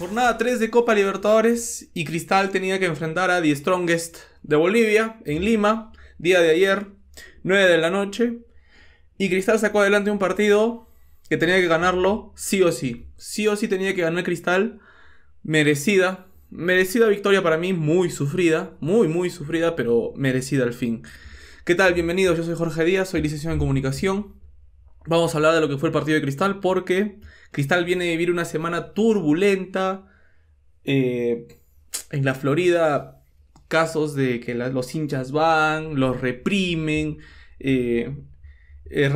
Jornada 3 de Copa Libertadores y Cristal tenía que enfrentar a The Strongest de Bolivia en Lima, día de ayer, 9 de la noche. Y Cristal sacó adelante un partido que tenía que ganarlo sí o sí. Sí o sí tenía que ganar Cristal. Merecida. Merecida victoria para mí, muy sufrida. Muy, muy sufrida, pero merecida al fin. ¿Qué tal? Bienvenidos, yo soy Jorge Díaz, soy licenciado en comunicación vamos a hablar de lo que fue el partido de Cristal, porque Cristal viene a vivir una semana turbulenta. Eh, en la Florida, casos de que los hinchas van, los reprimen. Eh, eh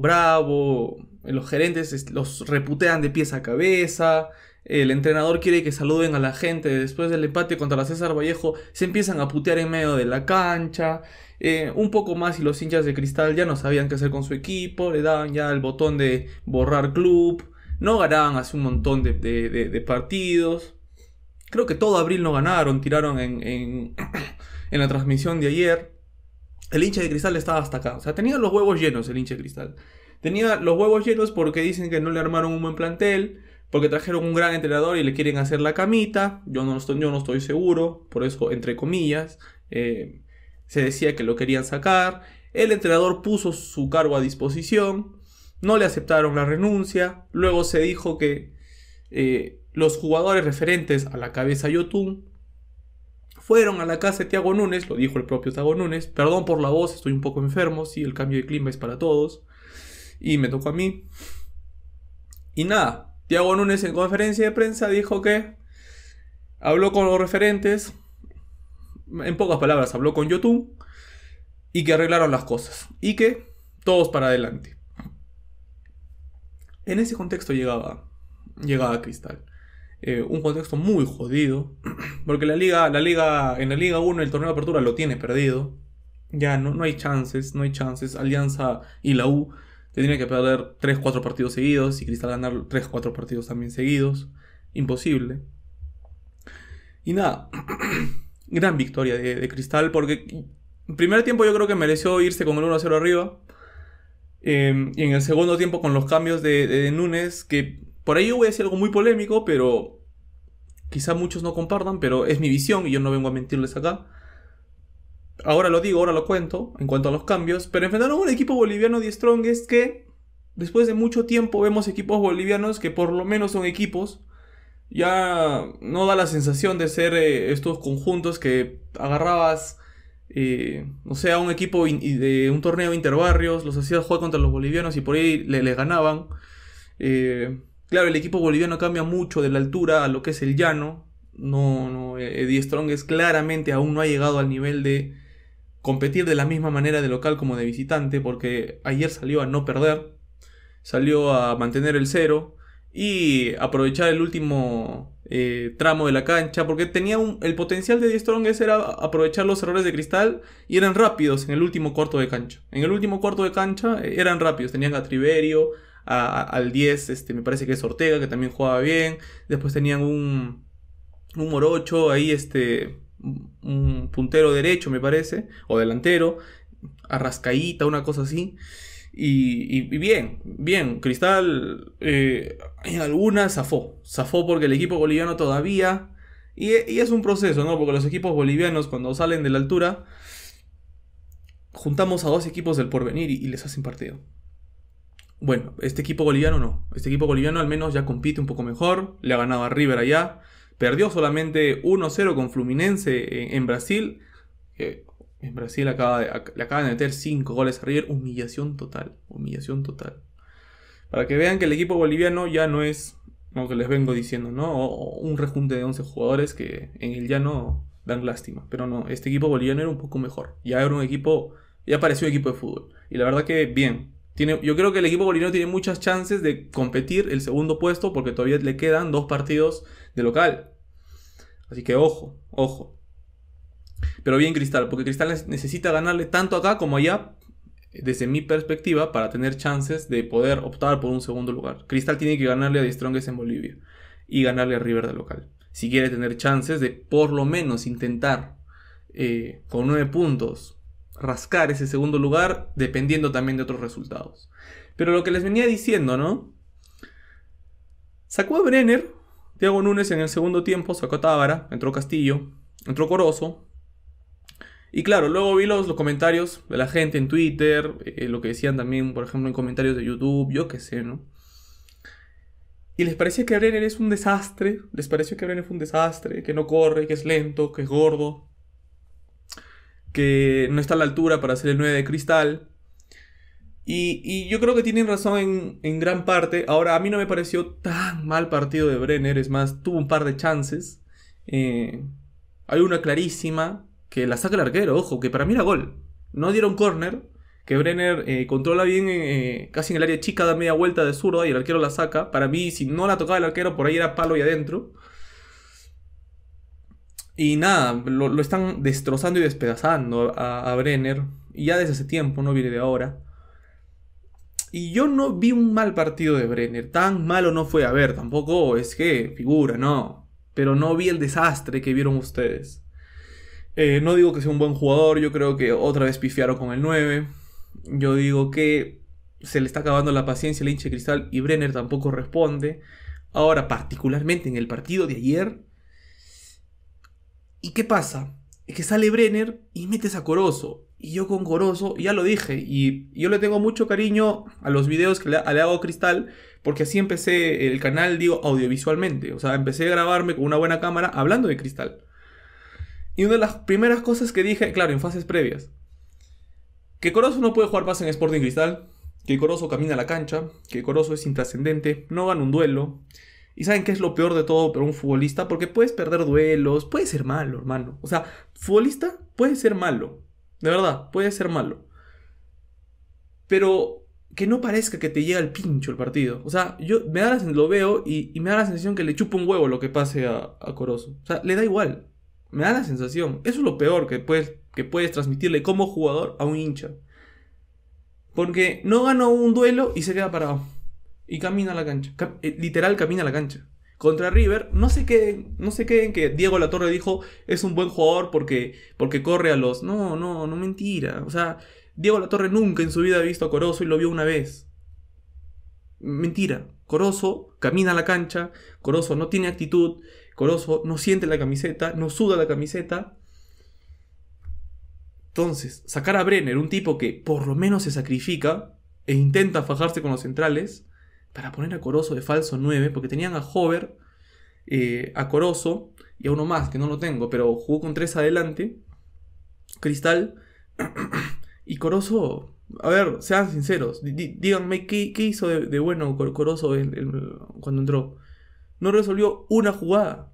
Bravo, los gerentes los reputean de pies a cabeza el entrenador quiere que saluden a la gente después del empate contra la César Vallejo, se empiezan a putear en medio de la cancha, eh, un poco más y los hinchas de Cristal ya no sabían qué hacer con su equipo, le daban ya el botón de borrar club, no ganaban hace un montón de, partidos, creo que todo abril no ganaron, tiraron en, en la transmisión de ayer, el hincha de Cristal estaba hasta acá, o sea, tenía los huevos llenos el hincha de Cristal. Tenía los huevos llenos porque dicen que no le armaron un buen plantel, porque trajeron un gran entrenador y le quieren hacer la camita, yo no estoy, yo no estoy seguro, por eso entre comillas, eh, se decía que lo querían sacar, el entrenador puso su cargo a disposición, no le aceptaron la renuncia, luego se dijo que eh, los jugadores referentes a la cabeza Yotun fueron a la casa de Tiago Núñez, lo dijo el propio Tiago Núñez, perdón por la voz, estoy un poco enfermo, sí, el cambio de clima es para todos, y me tocó a mí. Y nada, Tiago Núñez en conferencia de prensa dijo que habló con los referentes, en pocas palabras habló con YouTube y que arreglaron las cosas y que todos para adelante. En ese contexto llegaba, llegaba Cristal. Eh, un contexto muy jodido, porque la liga, la liga, en la Liga 1 el torneo de apertura lo tiene perdido. Ya no, no hay chances, no hay chances. Alianza y la U tiene que perder 3-4 partidos seguidos y Cristal ganar 3-4 partidos también seguidos. Imposible. Y nada, gran victoria de, Cristal porque en primer tiempo yo creo que mereció irse con el 1-0 arriba. Em, y en el segundo tiempo con los cambios de, Nunes que por ahí yo voy a decir algo muy polémico, pero quizá muchos no compartan, pero es mi visión y yo no vengo a mentirles acá ahora lo digo, ahora lo cuento, en cuanto a los cambios, pero enfrentaron a un equipo boliviano de Es que después de mucho tiempo vemos equipos bolivianos que por lo menos son equipos. Ya no da la sensación de ser eh, estos conjuntos que agarrabas, eh, o sea, un equipo de un torneo interbarrios, los hacías jugar contra los bolivianos y por ahí le, ganaban. Eh, claro, el equipo boliviano cambia mucho de la altura a lo que es el llano. No, no, Eddie Strong es claramente aún no ha llegado al nivel de, competir de la misma manera de local como de visitante, porque ayer salió a no perder, salió a mantener el cero y aprovechar el último eh, tramo de la cancha, porque tenía el potencial de 10 era aprovechar los errores de cristal y eran rápidos en el último cuarto de cancha. En el último cuarto de cancha eh, eran rápidos, tenían a Triverio, al 10, este, me parece que es Ortega, que también jugaba bien, después tenían un, un Morocho ahí, este, un puntero derecho, me parece, o delantero, arrascaíta, una cosa así. Y, bien, bien, Cristal eh, en alguna zafó. Zafó porque el equipo boliviano todavía. Y, y, es un proceso, ¿no? Porque los equipos bolivianos, cuando salen de la altura, juntamos a dos equipos del porvenir y, les hacen partido. Bueno, este equipo boliviano no. Este equipo boliviano al menos ya compite un poco mejor. Le ha ganado a River allá. Perdió solamente 1-0 con Fluminense eh, en, Brasil. Eh, en Brasil le acaban de meter 5 goles a River. Humillación total. Humillación total. Para que vean que el equipo boliviano ya no es lo que les vengo diciendo, ¿no? un rejunte de 11 jugadores que en el llano dan lástima. Pero no, este equipo boliviano era un poco mejor. Ya era un equipo, ya pareció un equipo de fútbol. Y la verdad que bien. Tiene, yo creo que el equipo boliviano tiene muchas chances de competir el segundo puesto porque todavía le quedan dos partidos de local. Así que ojo, ojo. Pero bien Cristal, porque Cristal necesita ganarle tanto acá como allá, desde mi perspectiva, para tener chances de poder optar por un segundo lugar. Cristal tiene que ganarle a Distrongues en Bolivia y ganarle a River de local. Si quiere tener chances de por lo menos intentar eh, con nueve puntos rascar ese segundo lugar, dependiendo también de otros resultados. Pero lo que les venía diciendo, ¿no? Sacó a Brenner, Tiago Núñez en el segundo tiempo sacó a Tábara, entró Castillo, entró Corozo. Y claro, luego vi los, comentarios de la gente en Twitter, eh, lo que decían también, por ejemplo, en comentarios de YouTube, yo qué sé, ¿no? Y les parecía que Brenner es un desastre, les pareció que Brenner fue un desastre, que no corre, que es lento, que es gordo, que no está a la altura para ser el 9 de cristal. Y, yo creo que tienen razón en, gran parte. Ahora, a mí no me pareció tan mal partido de Brenner, es más, tuvo un par de chances. Eh, hay una clarísima que la saca el arquero, ojo, que para mí era gol. No dieron corner, que Brenner eh, controla bien eh, casi en el área chica, da media vuelta de zurda y el arquero la saca. Para mí, si no la tocaba el arquero, por ahí era palo y adentro. Y nada, lo, están destrozando y despedazando a, a Brenner. Y ya desde ese tiempo, no viene de ahora. Y yo no vi un mal partido de Brenner. Tan malo no fue. A ver, tampoco es que figura, no. Pero no vi el desastre que vieron ustedes. Eh, no digo que sea un buen jugador. Yo creo que otra vez pifiaron con el 9. Yo digo que se le está acabando la paciencia al hinche cristal y Brenner tampoco responde. Ahora, particularmente en el partido de ayer. ¿Y qué pasa? Es que sale Brenner y metes a Corozo. Y yo con Corozo, ya lo dije, y yo le tengo mucho cariño a los videos que le, hago a Cristal, porque así empecé el canal, digo, audiovisualmente. O sea, empecé a grabarme con una buena cámara hablando de Cristal. Y una de las primeras cosas que dije, claro, en fases previas, que Corozo no puede jugar más en Sporting Cristal, que Corozo camina a la cancha, que Corozo es intrascendente, no gana un duelo, ¿Y saben qué es lo peor de todo para un futbolista? Porque puedes perder duelos, puede ser malo, hermano. O sea, futbolista puede ser malo. De verdad, puede ser malo. Pero que no parezca que te llega el pincho el partido. O sea, yo me lo veo y, me da la sensación que le chupa un huevo lo que pase a, a O sea, le da igual. Me da la sensación. Eso es lo peor que puedes, que puedes transmitirle como jugador a un hincha. Porque no ganó un duelo y se queda parado y camina a la cancha. Eh, literal, camina a la cancha. Contra River, no se queden, no se queden que Diego Latorre dijo es un buen jugador porque, porque corre a los. No, no, no mentira. O sea, Diego Latorre nunca en su vida ha visto a Corozo y lo vio una vez. Mentira. Corozo camina a la cancha, Corozo no tiene actitud, Coroso no siente la camiseta, no suda la camiseta. Entonces, sacar a Brenner, un tipo que por lo menos se sacrifica e intenta fajarse con los centrales, para poner a Corozo de falso 9, porque tenían a Hover, eh, a Corozo y a uno más, que no lo tengo, pero jugó con tres adelante, Cristal y Corozo. A ver, sean sinceros, díganme qué, hizo de, bueno Corozo cuando entró. No resolvió una jugada.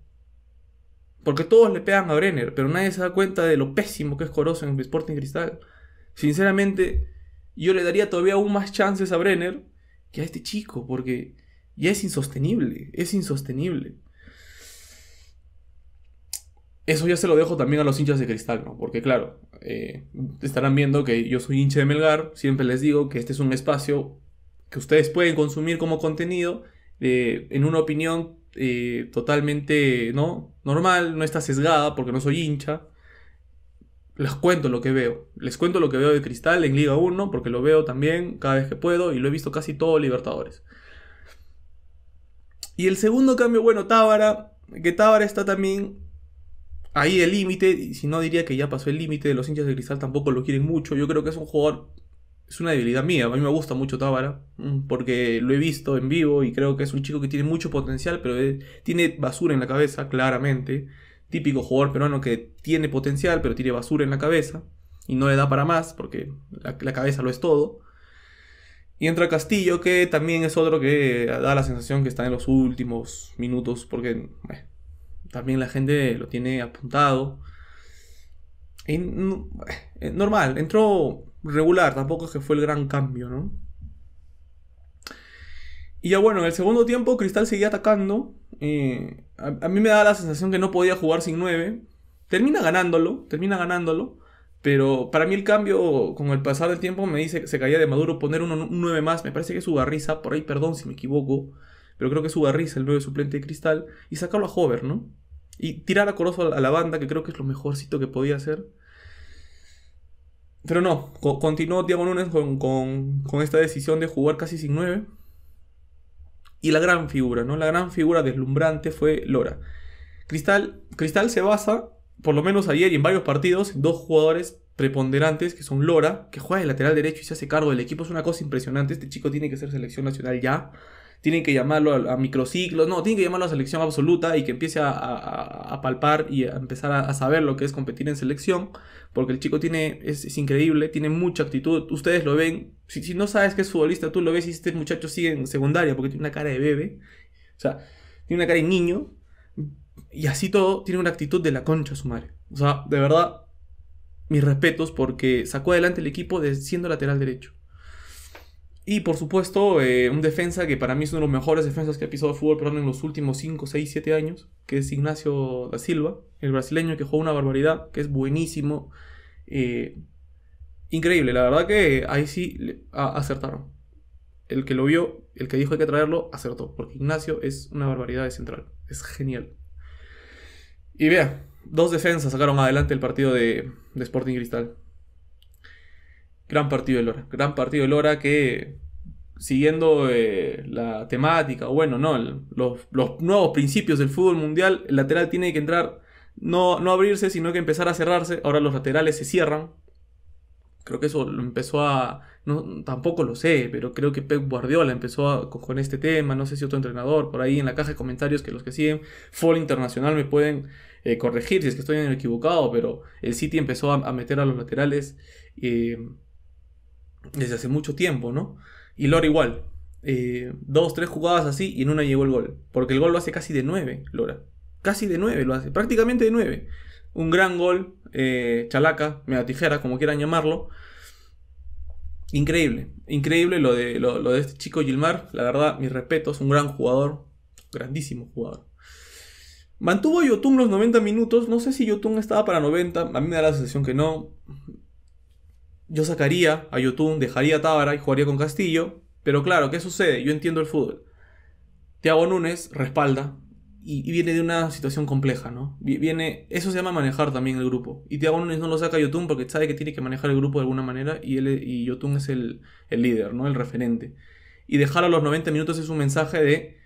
Porque todos le pegan a Brenner, pero nadie se da cuenta de lo pésimo que es Corozo en Sporting Cristal. Sinceramente, yo le daría todavía aún más chances a Brenner que a este chico, porque ya es insostenible, es insostenible. Eso ya se lo dejo también a los hinchas de cristal, ¿no? Porque claro, eh, estarán viendo que yo soy hincha de Melgar, siempre les digo que este es un espacio que ustedes pueden consumir como contenido eh, en una opinión eh, totalmente ¿no? normal, no está sesgada porque no soy hincha, les cuento lo que veo. Les cuento lo que veo de Cristal en Liga 1, porque lo veo también cada vez que puedo y lo he visto casi todo Libertadores. Y el segundo cambio, bueno, Tábara, que Tábara está también ahí el límite, si no diría que ya pasó el límite, los hinchas de Cristal tampoco lo quieren mucho, yo creo que es un jugador, es una debilidad mía, a mí me gusta mucho Tábara, mm, porque lo he visto en vivo y creo que es un chico que tiene mucho potencial, pero eh, tiene basura en la cabeza, claramente típico jugador peruano que tiene potencial, pero tiene basura en la cabeza y no le da para más, porque la, cabeza lo es todo. Y entra Castillo, que también es otro que da la sensación que está en los últimos minutos, porque también la gente lo tiene apuntado. Mm, eh, normal, entró regular, tampoco es que fue el gran cambio, ¿no? Y ya bueno, en el segundo tiempo Cristal seguía atacando. Eh, a, mí me da la sensación que no podía jugar sin 9. Termina ganándolo, termina ganándolo. Pero para mí el cambio con el pasar del tiempo me dice que se caía de Maduro poner un 9 más. Me parece que es Ugarriza, por ahí perdón si me equivoco. Pero creo que es Ugarriza el 9 suplente de Cristal. Y sacarlo a Hover, ¿no? Y tirar a Corozo a la banda, que creo que es lo mejorcito que podía hacer. Pero no, continuó Diego Nunes con, con esta decisión de jugar casi sin 9 y la gran figura, ¿no? La gran figura deslumbrante fue Lora. Cristal, Cristal se basa, por lo menos ayer y en varios partidos, en dos jugadores preponderantes que son Lora, que juega de lateral derecho y se hace cargo del equipo. Es una cosa impresionante. Este chico tiene que ser selección nacional ya tienen que llamarlo a, microciclos, no, tienen que llamarlo a selección absoluta y que empiece a, palpar y a empezar a, saber lo que es competir en selección, porque el chico tiene, es, increíble, tiene mucha actitud, ustedes lo ven, si, si, no sabes que es futbolista, tú lo ves y este muchacho sigue en secundaria porque tiene una cara de bebé, o sea, tiene una cara de niño, y así todo tiene una actitud de la concha su madre, o sea, de verdad, mis respetos porque sacó adelante el equipo de siendo lateral derecho. Y por supuesto, eh, un defensa que para mí es uno de los mejores defensas que ha pisado el fútbol peruano en los últimos 5, 6, 7 años, que es Ignacio da Silva, el brasileño que jugó una barbaridad, que es buenísimo. Eh, increíble, la verdad que ahí sí acertaron. El que lo vio, el que dijo hay que traerlo, acertó, porque Ignacio es una barbaridad de central, es genial. Y vea, dos defensas sacaron adelante el partido de, de Sporting Cristal. Gran partido de Lora. Gran partido de Lora que, siguiendo eh, la temática, bueno, no, los, nuevos principios del fútbol mundial, el lateral tiene que entrar, no, no abrirse, sino que empezar a cerrarse. Ahora los laterales se cierran. Creo que eso lo empezó a. tampoco lo sé, pero creo que Pep Guardiola empezó con, este tema. No sé si otro entrenador, por ahí en la caja de comentarios que los que siguen Fall Internacional me pueden eh, corregir si es que estoy equivocado, pero el City empezó a, meter a los laterales. Eh, desde hace mucho tiempo, ¿no? Y Lora igual. Eh, dos, tres jugadas así y en una llegó el gol. Porque el gol lo hace casi de nueve, Lora. Casi de nueve lo hace, prácticamente de nueve. Un gran gol, eh, chalaca, Mega tijera, como quieran llamarlo. Increíble, increíble lo de, lo, de este chico Gilmar. La verdad, mis respetos, un gran jugador, grandísimo jugador. Mantuvo Yotun los 90 minutos. No sé si Yotun estaba para 90. A mí me da la sensación que no yo sacaría a Yotun, dejaría a Tábara y jugaría con Castillo. Pero claro, ¿qué sucede? Yo entiendo el fútbol. Thiago Nunes respalda y, viene de una situación compleja, ¿no? Viene, eso se llama manejar también el grupo. Y Thiago Nunes no lo saca a Yotun porque sabe que tiene que manejar el grupo de alguna manera y, él, y Yotun es el, el líder, ¿no? El referente. Y dejar a los 90 minutos es un mensaje de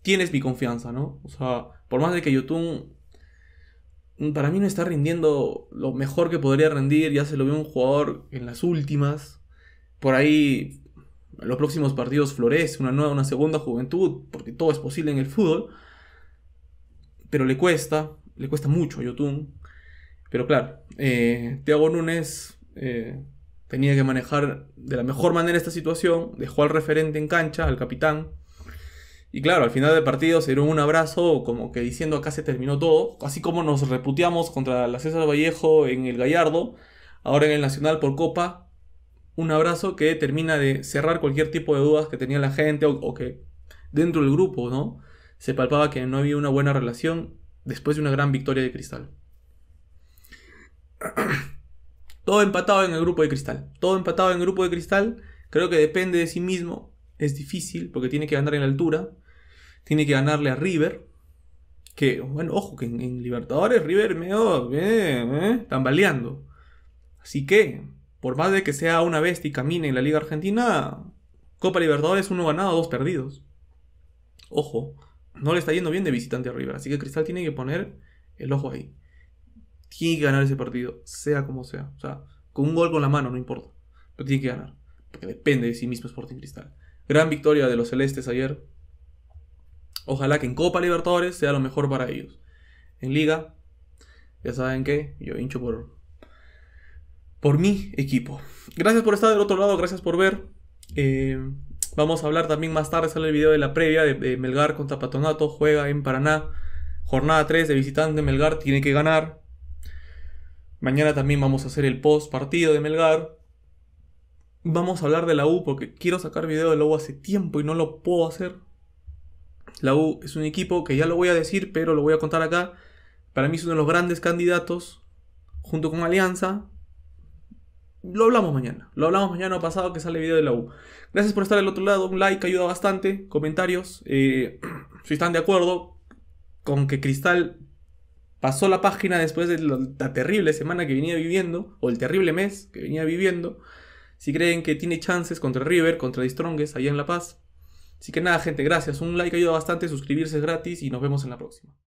tienes mi confianza, ¿no? O sea, por más de que Yotun para mí no está rindiendo lo mejor que podría rendir. Ya se lo vio un jugador en las últimas. Por ahí, en los próximos partidos florece una nueva, una segunda juventud, porque todo es posible en el fútbol. Pero le cuesta, le cuesta mucho a Yotun. Pero claro, eh, Thiago Núñez eh, tenía que manejar de la mejor manera esta situación. Dejó al referente en cancha, al capitán. Y claro, al final del partido se dieron un abrazo, como que diciendo acá se terminó todo. Así como nos reputeamos contra la César Vallejo en el Gallardo, ahora en el Nacional por Copa. Un abrazo que termina de cerrar cualquier tipo de dudas que tenía la gente o, que dentro del grupo, ¿no? Se palpaba que no había una buena relación después de una gran victoria de Cristal. Todo empatado en el grupo de Cristal. Todo empatado en el grupo de Cristal. Creo que depende de sí mismo. Es difícil porque tiene que andar en la altura. Tiene que ganarle a River. Que, bueno, ojo, que en, Libertadores River medio eh, tambaleando. Así que, por más de que sea una bestia y camine en la Liga Argentina, Copa Libertadores uno ganado, dos perdidos. Ojo, no le está yendo bien de visitante a River, así que Cristal tiene que poner el ojo ahí. Tiene que ganar ese partido, sea como sea. O sea, con un gol con la mano, no importa. Pero tiene que ganar, porque depende de sí mismo Sporting Cristal. Gran victoria de los celestes ayer, Ojalá que en Copa Libertadores sea lo mejor para ellos. En Liga, ya saben que yo hincho por, por mi equipo. Gracias por estar del otro lado, gracias por ver. Eh, vamos a hablar también más tarde, sale el video de la previa de, de Melgar contra Patronato, juega en Paraná. Jornada 3 de visitante, Melgar tiene que ganar. Mañana también vamos a hacer el post partido de Melgar. Vamos a hablar de la U porque quiero sacar video de la U hace tiempo y no lo puedo hacer. La U es un equipo que ya lo voy a decir, pero lo voy a contar acá. Para mí es uno de los grandes candidatos, junto con Alianza. Lo hablamos mañana. Lo hablamos mañana o pasado que sale video de la U. Gracias por estar al otro lado. Un like ayuda bastante. Comentarios. Eh, si están de acuerdo con que Cristal pasó la página después de la terrible semana que venía viviendo. O el terrible mes que venía viviendo. Si creen que tiene chances contra River, contra The allá en La Paz. Así que nada, gente, gracias. Un like ayuda bastante, suscribirse es gratis y nos vemos en la próxima.